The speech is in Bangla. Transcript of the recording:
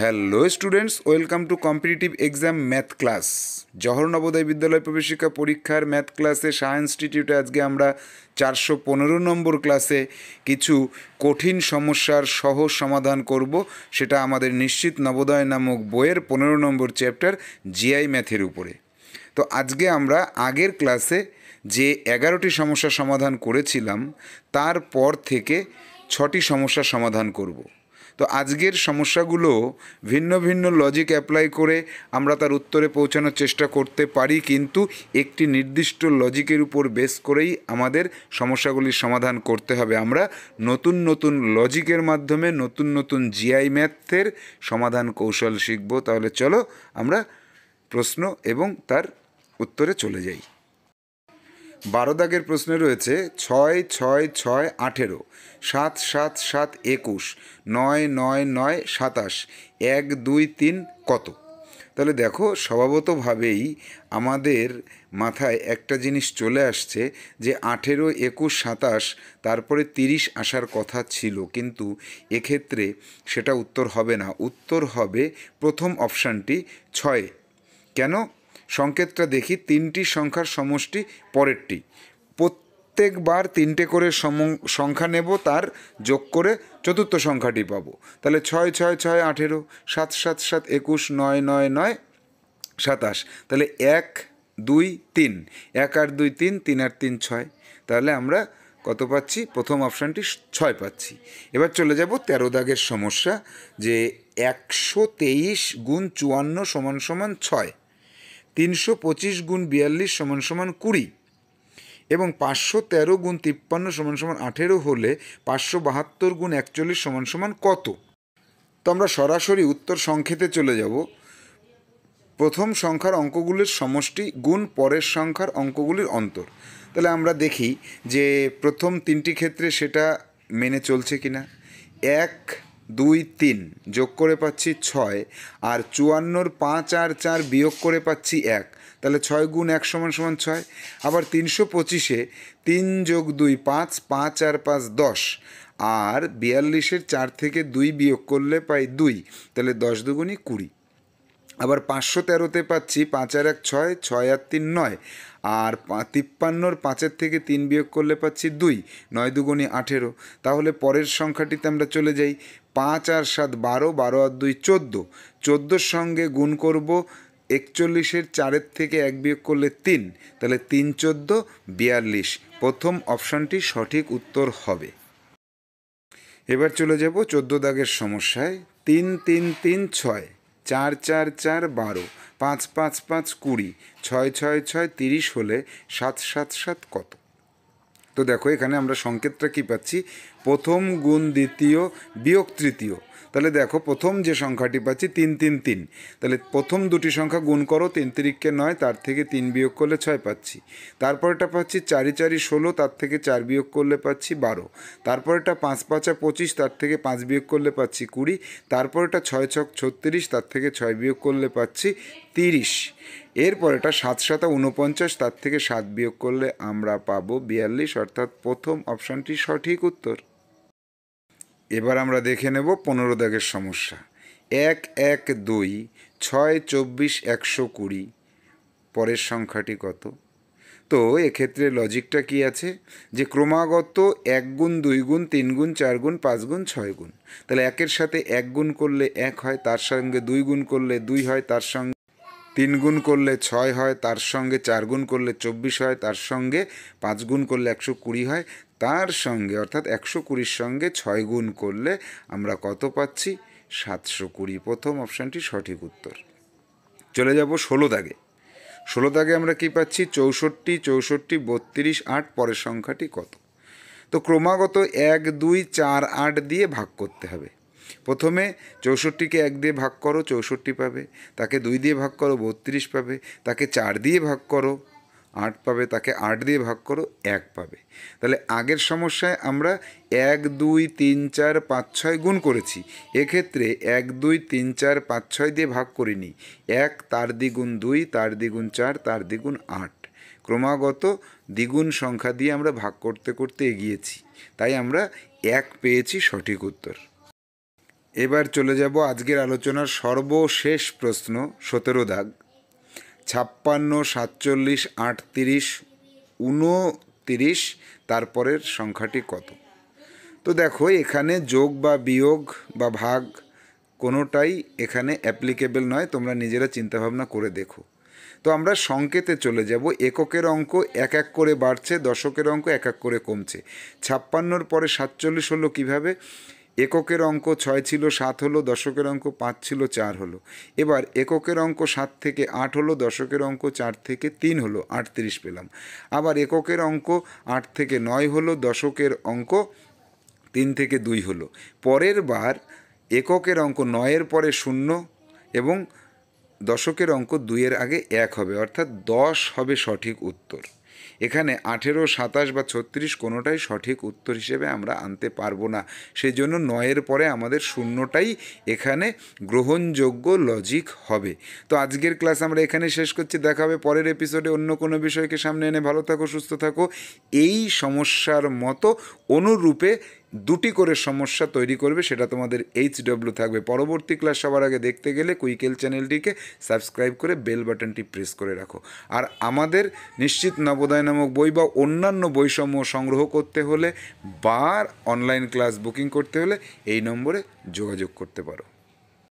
hello students welcome to competitive exam math class Jawahar Navodaya Vidyalaya প্রবেশিকা পরীক্ষার ম্যাথ ক্লাসে শাহ ইনস্টিটিউটে আজকে আমরা চারশো পনেরো নম্বর ক্লাসে কিছু কঠিন সমস্যার সহজ সমাধান করব সেটা আমাদের নিশ্চিত নবোদয় নামক বইয়ের পনেরো নম্বর চ্যাপ্টার জিআই ম্যাথের উপরে তো আজকে আমরা আগের ক্লাসে যে এগারোটি সমস্যা সমাধান করেছিলাম তারপর থেকে ছটি সমস্যা সমাধান করবো তো আজকের সমস্যাগুলো ভিন্ন ভিন্ন লজিক অ্যাপ্লাই করে আমরা তার উত্তরে পৌঁছানোর চেষ্টা করতে পারি কিন্তু একটি নির্দিষ্ট লজিকের উপর বেস করেই আমাদের সমস্যাগুলির সমাধান করতে হবে আমরা নতুন নতুন লজিকের মাধ্যমে নতুন নতুন জিআই ম্যাথের সমাধান কৌশল শিখব তাহলে চলো আমরা প্রশ্ন এবং তার উত্তরে চলে যাই বারো দাগের প্রশ্নে রয়েছে ছয় ছয় ছয় আঠেরো সাত সাত সাত একুশ নয় নয় নয় সাতাশ এক দুই তিন কত তাহলে দেখো স্বভাবতভাবেই আমাদের মাথায় একটা জিনিস চলে আসছে যে আঠেরো একুশ সাতাশ তারপরে তিরিশ আসার কথা ছিল কিন্তু এক্ষেত্রে সেটা উত্তর হবে না উত্তর হবে প্রথম অপশানটি ছয় কেন সংকেতটা দেখি তিনটি সংখ্যার সমষ্টি পরেরটি প্রত্যেকবার তিনটে করে সম সংখ্যা নেব তার যোগ করে চতুর্থ সংখ্যাটি পাবো তাহলে ছয় ছয় ছয় আঠেরো সাত সাত সাত একুশ নয় নয় নয় সাতাশ তাহলে এক দুই তিন এক আর দুই তিন তিন আর তিন ছয় তাহলে আমরা কত পাচ্ছি প্রথম অপশানটি ছয় পাচ্ছি এবার চলে যাব তেরো দাগের সমস্যা যে একশো তেইশ গুণ চুয়ান্ন সমান সমান ছয় তিনশো পঁচিশ গুণ বিয়াল্লিশ সমান সমান কুড়ি এবং পাঁচশো তেরো গুণ তিপ্পান্ন সমান সমান আঠেরো হলে পাঁচশো বাহাত্তর গুণ একচল্লিশ সমান সমান কত তো আমরা সরাসরি উত্তর সংক্ষেপে চলে যাব প্রথম সংখ্যার অঙ্কগুলির সমষ্টি গুণ পরের সংখ্যার অঙ্কগুলির অন্তর তাহলে আমরা দেখি যে প্রথম তিনটি ক্ষেত্রে সেটা মেনে চলছে কিনা এক দুই তিন যোগ করে পাচ্ছি ছয় আর চুয়ান্নর পাঁচ আর চার বিয়োগ করে পাচ্ছি এক তাহলে ছয় গুণ এক সমান সমান ছয় আবার তিনশো পঁচিশে তিন যোগ দুই পাঁচ পাঁচ আর পাঁচ দশ আর বিয়াল্লিশের চার থেকে দুই বিয়োগ করলে পাই দুই তাহলে দশ দুগুণই কুড়ি আবার পাঁচশো তেরোতে পাচ্ছি পাঁচ আর এক ছয় ছয় আর তিন নয় আর তিপ্পান্নর পাঁচের থেকে তিন বিয়োগ করলে পাচ্ছি দুই নয় দুগুণে আঠেরো তাহলে পরের সংখ্যাটিতে আমরা চলে যাই পাঁচ আর সাত বারো বারো আর দুই চোদ্দো চোদ্দোর সঙ্গে গুণ করব একচল্লিশের চারের থেকে এক বিয়োগ করলে তিন তাহলে তিন চোদ্দ বিয়াল্লিশ প্রথম অপশানটি সঠিক উত্তর হবে এবার চলে যাব চোদ্দ দাগের সমস্যায় তিন তিন তিন ছয় চার চার চার বারো পাঁচ পাঁচ পাঁচ কুড়ি ছয় ছয় ছয় তিরিশ হলে সাত সাত সাত কত তো দেখো এখানে আমরা সংকেতটা কি পাচ্ছি প্রথম গুণ দ্বিতীয় বিয়োগ তৃতীয় তাহলে দেখো প্রথম যে সংখ্যাটি পাচ্ছি তিন তিন তিন তাহলে প্রথম দুটি সংখ্যা গুণ করো তিন তিরিককে নয় তার থেকে তিন বিয়োগ করলে ছয় পাচ্ছি এটা পাচ্ছি চারি চারি ষোলো তার থেকে চার বিয়োগ করলে পাচ্ছি বারো এটা পাঁচ পাঁচা পঁচিশ তার থেকে পাঁচ বিয়োগ করলে পাচ্ছি কুড়ি এটা ছয় ছক ছত্রিশ তার থেকে ছয় বিয়োগ করলে পাচ্ছি তিরিশ এরপরেটা সাত সাতা উনপঞ্চাশ তার থেকে সাত বিয়োগ করলে আমরা পাবো বিয়াল্লিশ অর্থাৎ প্রথম অপশানটি সঠিক উত্তর এবার আমরা দেখে নেব পনেরো দাগের সমস্যা এক এক দুই ছয় চব্বিশ একশো কুড়ি পরের সংখ্যাটি কত তো এক্ষেত্রে লজিকটা কি আছে যে ক্রমাগত এক গুণ দুই গুণ তিন গুণ চার গুণ পাঁচ গুণ ছয় গুণ তাহলে একের সাথে এক গুণ করলে এক হয় তার সঙ্গে দুই গুণ করলে দুই হয় তার সঙ্গে তিন গুণ করলে ছয় হয় তার সঙ্গে চার গুণ করলে চব্বিশ হয় তার সঙ্গে পাঁচ গুণ করলে একশো কুড়ি হয় তার সঙ্গে অর্থাৎ একশো কুড়ির সঙ্গে ছয় গুণ করলে আমরা কত পাচ্ছি সাতশো কুড়ি প্রথম অপশানটি সঠিক উত্তর চলে যাব ষোলো দাগে ষোলো দাগে আমরা কি পাচ্ছি চৌষট্টি চৌষট্টি বত্রিশ আট পরের সংখ্যাটি কত তো ক্রমাগত এক দুই চার আট দিয়ে ভাগ করতে হবে প্রথমে চৌষট্টিকে এক দিয়ে ভাগ করো চৌষট্টি পাবে তাকে দুই দিয়ে ভাগ করো বত্রিশ পাবে তাকে চার দিয়ে ভাগ করো আট পাবে তাকে আট দিয়ে ভাগ করো এক পাবে তাহলে আগের সমস্যায় আমরা এক দুই তিন চার পাঁচ ছয় গুণ করেছি এক্ষেত্রে এক দুই তিন চার পাঁচ ছয় দিয়ে ভাগ করিনি এক তার দ্বিগুণ দুই তার দ্বিগুণ চার তার দ্বিগুণ আট ক্রমাগত দ্বিগুণ সংখ্যা দিয়ে আমরা ভাগ করতে করতে এগিয়েছি তাই আমরা এক পেয়েছি সঠিক উত্তর এবার চলে যাব আজকের আলোচনার সর্বশেষ প্রশ্ন সতেরো দাগ ছাপ্পান্ন সাতচল্লিশ আটত্রিশ উনতিরিশ তারপরের সংখ্যাটি কত তো দেখো এখানে যোগ বা বিয়োগ বা ভাগ কোনোটাই এখানে অ্যাপ্লিকেবল নয় তোমরা নিজেরা চিন্তাভাবনা করে দেখো তো আমরা সংকেতে চলে যাব এককের অঙ্ক এক এক করে বাড়ছে দশকের অঙ্ক এক এক করে কমছে ছাপ্পান্নর পরে সাতচল্লিশ হলো কিভাবে এককের অঙ্ক ছয় ছিল সাত হলো দশকের অঙ্ক পাঁচ ছিল চার হলো এবার এককের অঙ্ক সাত থেকে আট হলো দশকের অঙ্ক চার থেকে তিন হলো আটত্রিশ পেলাম আবার এককের অঙ্ক আট থেকে নয় হলো দশকের অঙ্ক তিন থেকে দুই হলো পরের বার এককের অঙ্ক নয়ের পরে শূন্য এবং দশকের অঙ্ক দুইয়ের আগে এক হবে অর্থাৎ দশ হবে সঠিক উত্তর এখানে আঠেরো সাতাশ বা ছত্রিশ কোনোটাই সঠিক উত্তর হিসেবে আমরা আনতে পারবো না সেই জন্য নয়ের পরে আমাদের শূন্যটাই এখানে গ্রহণযোগ্য লজিক হবে তো আজকের ক্লাস আমরা এখানে শেষ করছি দেখা হবে পরের এপিসোডে অন্য কোনো বিষয়কে সামনে এনে ভালো থাকো সুস্থ থাকো এই সমস্যার মতো অনুরূপে দুটি করে সমস্যা তৈরি করবে সেটা তোমাদের এইচ ডব্লিউ থাকবে পরবর্তী ক্লাস সবার আগে দেখতে গেলে কুইকেল চ্যানেলটিকে সাবস্ক্রাইব করে বেল বাটনটি প্রেস করে রাখো আর আমাদের নিশ্চিত নবোদয় নামক বই বা অন্যান্য বৈষম্য সংগ্রহ করতে হলে বা অনলাইন ক্লাস বুকিং করতে হলে এই নম্বরে যোগাযোগ করতে পারো